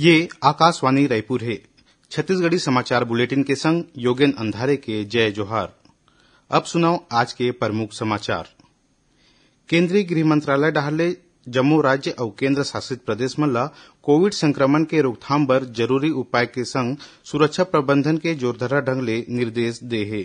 ये आकाशवाणी रायपुर है छत्तीसगढ़ी समाचार बुलेटिन के संग योगेन अंधारे के जय जोहार अब सुनाओ आज के प्रमुख समाचार केंद्रीय गृह मंत्रालय ले जम्मू राज्य और केंद्र शासित प्रदेश में ला कोविड संक्रमण के रोकथाम पर जरूरी उपाय के संग सुरक्षा प्रबंधन के जोरधरा ढंग ले निर्देश दे है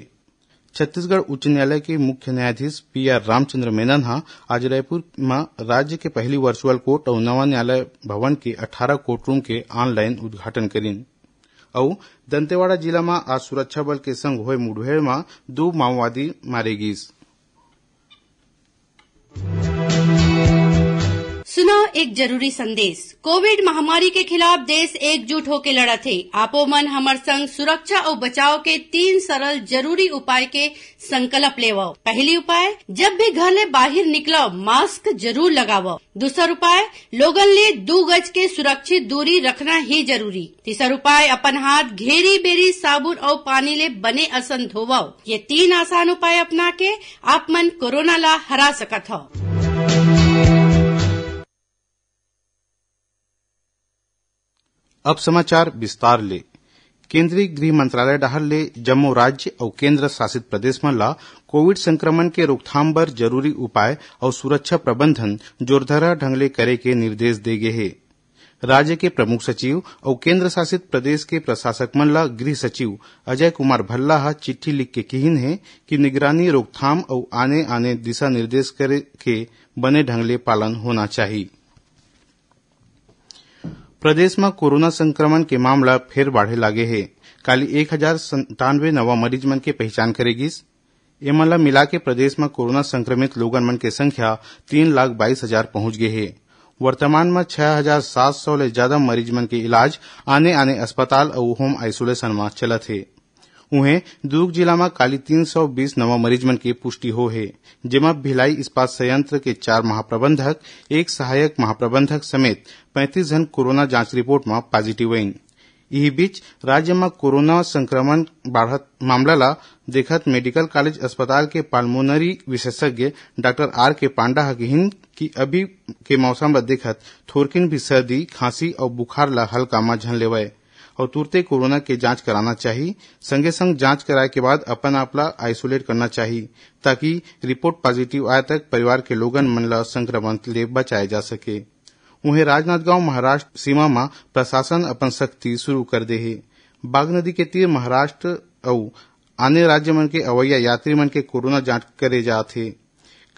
छत्तीसगढ़ उच्च न्यायालय के मुख्य न्यायाधीश पी आर रामचंद्र मेनन ह आज रायपुर में राज्य के पहली वर्चुअल कोर्ट और नवा न्यायालय भवन के कोर्ट रूम के ऑनलाइन उद्घाटन कर दंतेवाड़ा जिला में आज सुरक्षा बल के संग हुए मुठभेड़ मा दो माओवादी मारे गये एक जरूरी संदेश कोविड महामारी के खिलाफ देश एकजुट होकर लड़ा थे आपो मन हमार संग सुरक्षा और बचाव के तीन सरल जरूरी उपाय के संकल्प लेवाओ पहली उपाय जब भी घर ले बाहर निकलो मास्क जरूर लगाओ दूसर उपाय लोगन ले दो गज के सुरक्षित दूरी रखना ही जरूरी तीसर उपाय अपन हाथ घेरी बेरी साबुन और पानी ले बने असन धोवाओ ये तीन आसान उपाय अपना के आप मन कोरोना ला हरा सकत हो अब समाचार विस्तार ले केंद्रीय गृह मंत्रालय डहर ले जम्मू राज्य और केंद्र शासित प्रदेश मन ला कोविड संक्रमण के रोकथाम पर जरूरी उपाय और सुरक्षा प्रबंधन जोरधरा ढंग ले करे के निर्देश दे गे है राज्य के प्रमुख सचिव और केंद्र शासित प्रदेश के प्रशासक मन ला गृह सचिव अजय कुमार भल्ला हा चिट्ठी लिख के कहीन है कि निगरानी रोकथाम और आने आने दिशा निर्देश करे के बने ढंग ले पालन होना चाहिए प्रदेश में कोरोना संक्रमण के मामला फिर बढ़े लगे है काली एक हजार संतानवे नवा मरीज मन के पहचान करेगी एमन मिला के प्रदेश में कोरोना संक्रमित लोगन मन के संख्या तीन लाख बाईस हजार पहुंच गए है वर्तमान में छह हजार सात सौ ले ज्यादा मरीज मन के इलाज आने आने अस्पताल और होम आइसोलेशन में चलत है दुर्ग जिला में કાલે तीन सौ बीस नवा मन की पुष्टि हो है जिमा भिलाई इस्पात संयंत्र के चार महाप्रबंधक एक सहायक महाप्रबंधक समेत पैंतीस जन कोरोना जांच रिपोर्ट में पॉजिटिव हुई इही बीच राज्य में कोरोना संक्रमण बढ़त मामला ला देखत मेडिकल कॉलेज अस्पताल के पाल्मोनरी विशेषज्ञ डॉक्टर आर के पांडा हगिन कि अभी के मौसम में देखत थोरकिन भी सर्दी खांसी और बुखार ला हल्का मा झन लेवाये और तुरते कोरोना के जांच कराना चाहिए संगे संग जांच कराए के बाद अपन आपला आइसोलेट करना चाहिए ताकि रिपोर्ट पॉजिटिव आए तक परिवार के लोगन मन ल संक्रमण ले बचाए जा सके उन्हें राजनांदगांव महाराष्ट्र सीमा में प्रशासन अपन सख्ती शुरू कर दे है बाग नदी के तीर महाराष्ट्र और आने राज्य मन के अवैया यात्री मन के कोरोना जांच करे जाते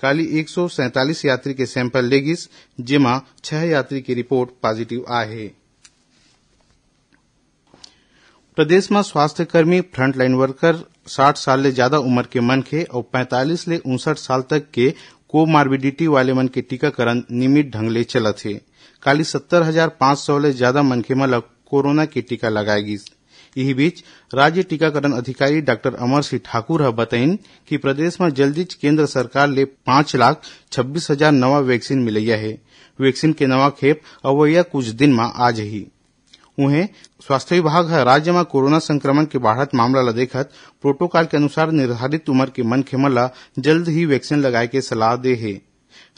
काली एक सौ सैतालीस यात्री के सैंपल लेगिस जेमा छह यात्री की रिपोर्ट पॉजिटिव आ है प्रदेश में स्वास्थ्य कर्मी फ्रंटलाइन वर्कर 60 साल ले ज्यादा उम्र के मन के और 45 ले उनसठ साल तक के को मार्बिडिटी वाले मन के टीकाकरण नियमित ढंग ले चला थे काली सत्तर हजार पांच सौ ले ज्यादा मन के मल कोरोना के टीका लगाएगी गिस बीच राज्य टीकाकरण अधिकारी डॉक्टर अमर सिंह ठाकुर है बताइन कि प्रदेश में जल्दी केंद्र सरकार ले पांच लाख छब्बीस हजार नवा वैक्सीन मिलैया है वैक्सीन के नवा खेप अवैया कुछ दिन में आ ही उन्हें स्वास्थ्य विभाग ह राज्य में कोरोना संक्रमण के बढ़त मामला ल देखत प्रोटोकॉल के अनुसार निर्धारित उम्र के मन ल जल्द ही वैक्सीन लगाए के सलाह दे है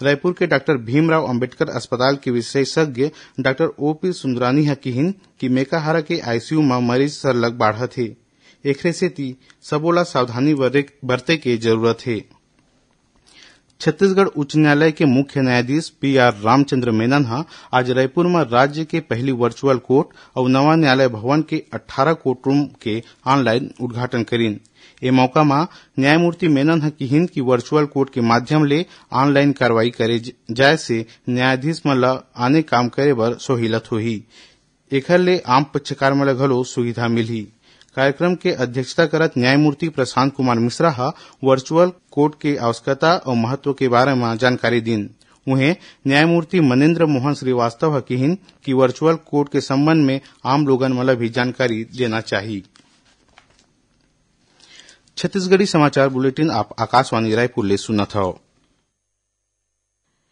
रायपुर के डॉक्टर भीमराव अंबेडकर अस्पताल के विशेषज्ञ डॉक्टर ओपी सुंदरानी है किहिन की मेकाहारा के आईसीयू में मरीज सरलग बाढ़ है एक सबोला सावधानी बरते के जरूरत है छत्तीसगढ़ उच्च न्यायालय के मुख्य न्यायाधीश पी आर रामचंद्र मेनन ह आज रायपुर में राज्य के पहली वर्चुअल कोर्ट और नवा न्यायालय भवन के अट्ठारह कोर्ट रूम के ऑनलाइन उद्घाटन करिन ए मौका में न्यायमूर्ति मेनन ह हिंद कि वर्चुअल कोर्ट के माध्यम ले ऑनलाइन कार्रवाई करे जाए से न्यायाधीश मल आने काम करे बर सहूलत हुई एखर ले आम पक्षकार मल घलो सुविधा मिली कार्यक्रम के अध्यक्षता करत न्यायमूर्ति प्रशांत कुमार मिश्रा हा वर्चुअल कोर्ट के आवश्यकता और महत्व के बारे में जानकारी दी उन्हें न्यायमूर्ति मनेन्द्र मोहन श्रीवास्तव ह कि वर्चुअल कोर्ट के संबंध में आम लोगन मन भी जानकारी देना चाहिए छत्तीसगढ़ी समाचार बुलेटिन आप आकाशवाणी रायपुर ले सुनत हव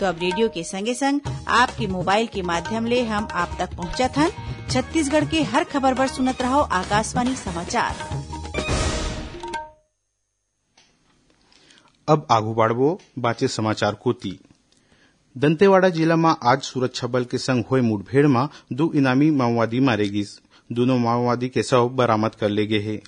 तो अब रेडियो के संगे संग आपके मोबाइल के माध्यम ले हम आप तक पहुँचा था छत्तीसगढ़ के हर खबर पर सुनत रहो आकाशवाणी समाचार अब आगु बढ़बो बाचे समाचार कोती दंतेवाड़ा जिला में आज सुरक्षा बल के संग हुए मुठभेड़ में दो इनामी माओवादी मारे गिस दोनों माओवादी के शव बरामद कर ले गए हैं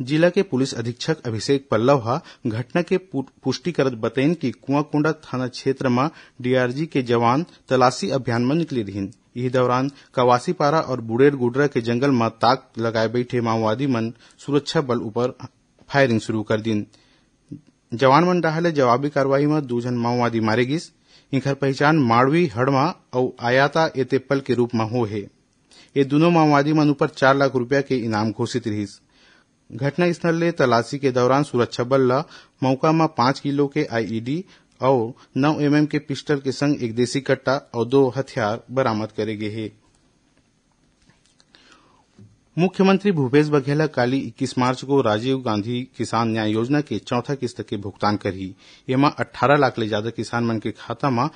जिला के पुलिस अधीक्षक अभिषेक पल्लव घटना के पुष्टि करत बतैन कि कुआकोंडा थाना क्षेत्र में डीआरजी के जवान तलाशी अभियान में निकली रहिन इस दौरान कवासीपारा और बुडेर गुडरा के जंगल में ताक लगाए बैठे माओवादी मन सुरक्षा बल ऊपर फायरिंग शुरू कर दी जवान मन डाहले जवाबी कार्रवाई में दो जन माओवादी मारे गिस इनखर पहचान माड़वी हड़मा और आयाता एतेपल के रूप में हो है ये दोनों माओवादी मन ऊपर चार लाख रूपया के इनाम घोषित रही स्थल ले तलाशी के दौरान सुरक्षा बल ला मौका में पांच किलो के आईईडी और नौ एमएम के पिस्टल के संग एक देसी कट्टा और दो हथियार बरामद करे गये है मुख्यमंत्री भूपेश बघेल काली 21 मार्च को राजीव गांधी किसान न्याय योजना के चौथा किस्त के भुगतान करी एमा 18 लाख ले ज्यादा किसान मन के खाता में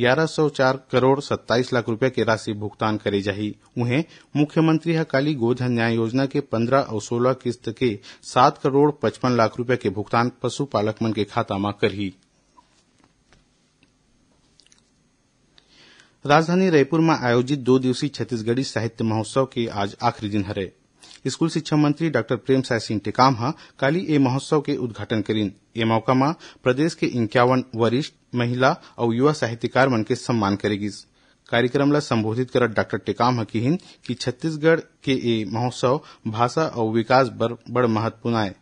1104 करोड़ 27 लाख रुपए की राशि भुगतान करी जाही उन्हें मुख्यमंत्री हकाली गोधन न्याय योजना के 15 और 16 किस्त के 7 करोड़ 55 लाख रुपए के भुगतान पशुपालक मन के खाता में करही राजधानी रायपुर में आयोजित दो दिवसीय छत्तीसगढ़ी साहित्य महोत्सव के आज आखिरी दिन हरे स्कूल शिक्षा मंत्री डॉक्टर प्रेम साय सिंह टेकाम काली ए महोत्सव के उद्घाटन करीन ए मौका में प्रदेश के इक्यावन वरिष्ठ महिला और युवा साहित्यकार मन के सम्मान करेगी कार्यक्रम ला संबोधित कर डॉक्टर टेकाम हकीन कि छत्तीसगढ़ के ये महोत्सव भाषा और विकास पर बड़ महत्वपूर्ण आये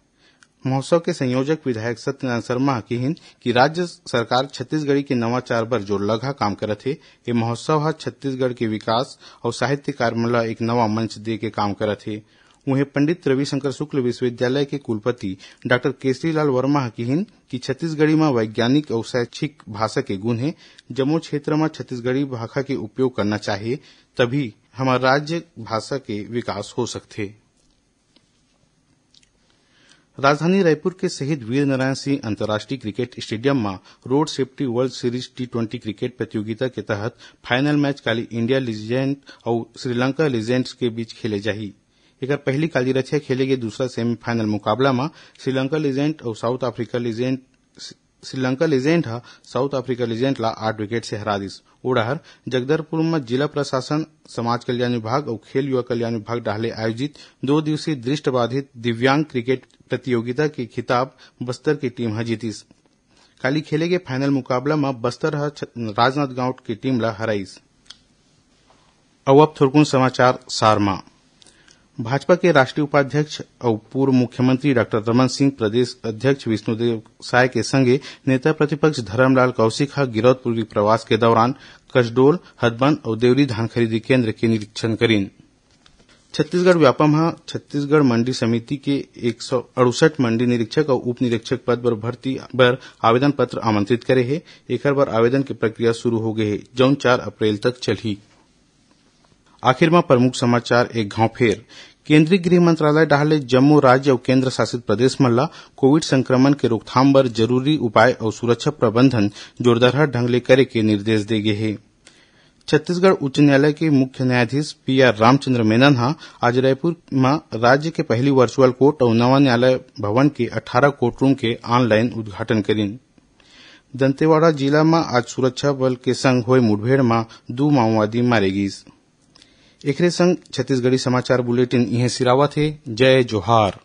महोत्सव के संयोजक विधायक सत्यनारायण शर्मा हकीन कि राज्य सरकार छत्तीसगढ़ी के नवाचार बर जो लगा काम कर थे ये महोत्सव है छत्तीसगढ़ के विकास और साहित्यकार मन एक नवा मंच दे के काम कर थे उन्हें पंडित रविशंकर शुक्ल विश्वविद्यालय के कुलपति डॉ केसरीलाल વર્મા कि छत्तीसगढ़ी में वैज्ञानिक और शैक्षिक भाषा के गुण हैं जम्मू क्षेत्र में छत्तीसगढ़ी भाषा के उपयोग करना चाहिए तभी हमारे राज्य भाषा के विकास हो सकते राजधानी रायपुर के शहीद वीर नारायण सिंह अंतर्राष्ट्रीय क्रिकेट स्टेडियम में road safety world series T twenty cricket प्रतियोगिता के तहत फाइनल मैच काली इंडिया लीजेंड और श्रीलंका लीजेंड्स के बीच खेले जाही એકર पहली काली रचे खेले गए दूसरा सेमीफाइनल मुकाबला श्रीलंका लीजेंट और South Africa legend Sri Lanka legend ह साउथ अफ्रीका लीजेंट ला आठ विकेट से हरा दिस उड़ाहर जगदलपुर में जिला प्रशासन समाज कल्याण विभाग और खेल युवा कल्याण विभाग डाले आयोजित दो दिवसीय दृष्टि बाधित दिव्यांग क्रिकेट प्रतियोगिता के खिताब बस्तर की टीम है जीतीस काली खेले गए फाइनल मुकाबला में बस्तर राजनाथ गांव की टीम ला हराइस अब थुरकुन समाचार सारमा भाजपा के राष्ट्रीय उपाध्यक्ष और पूर्व मुख्यमंत्री डॉ रमन सिंह प्रदेश अध्यक्ष विष्णुदेव साय के संगे नेता प्रतिपक्ष धरमलाल कौशिक ह पूर्वी प्रवास के दौरान कसडोल हदबन और देवरी धान खरीदी केन्द्र के निरीक्षण करीन छत्तीसगढ़ व्यापम ह हाँ, छत्तीसगढ़ मंडी समिति के एक सौ अड़सठ मंडी निरीक्षक और उप निरीक्षक पद पर भर्ती पर आवेदन पत्र आमंत्रित करे है एक बार आवेदन की प्रक्रिया शुरू हो गई है जौन चार अप्रैल तक चलही आखिर में प्रमुख समाचार एक घांव फेर केंद्रीय गृह मंत्रालय डाले जम्मू राज्य और केंद्र शासित प्रदेश मन कोविड संक्रमण के रोकथाम पर जरूरी उपाय और सुरक्षा प्रबंधन जोरदार ढंग ले करे के निर्देश दे गे हे छत्तीसगढ़ उच्च न्यायालय के मुख्य न्यायाधीश पी आर रामचंद्र मेनन आज रायपुर में राज्य के पहली वर्चुअल कोर्ट और नवा न्यायालय भवन के अठारह कोर्ट रूम के ऑनलाइन उद्घाटन करें दंतेवाड़ा जिला में आज सुरक्षा बल के संग हुए मुठभेड़ में दो माओवादी मारे गये एकरे संग छत्तीसगढ़ी समाचार बुलेटिन इन्हें सिरावत है जय जोहार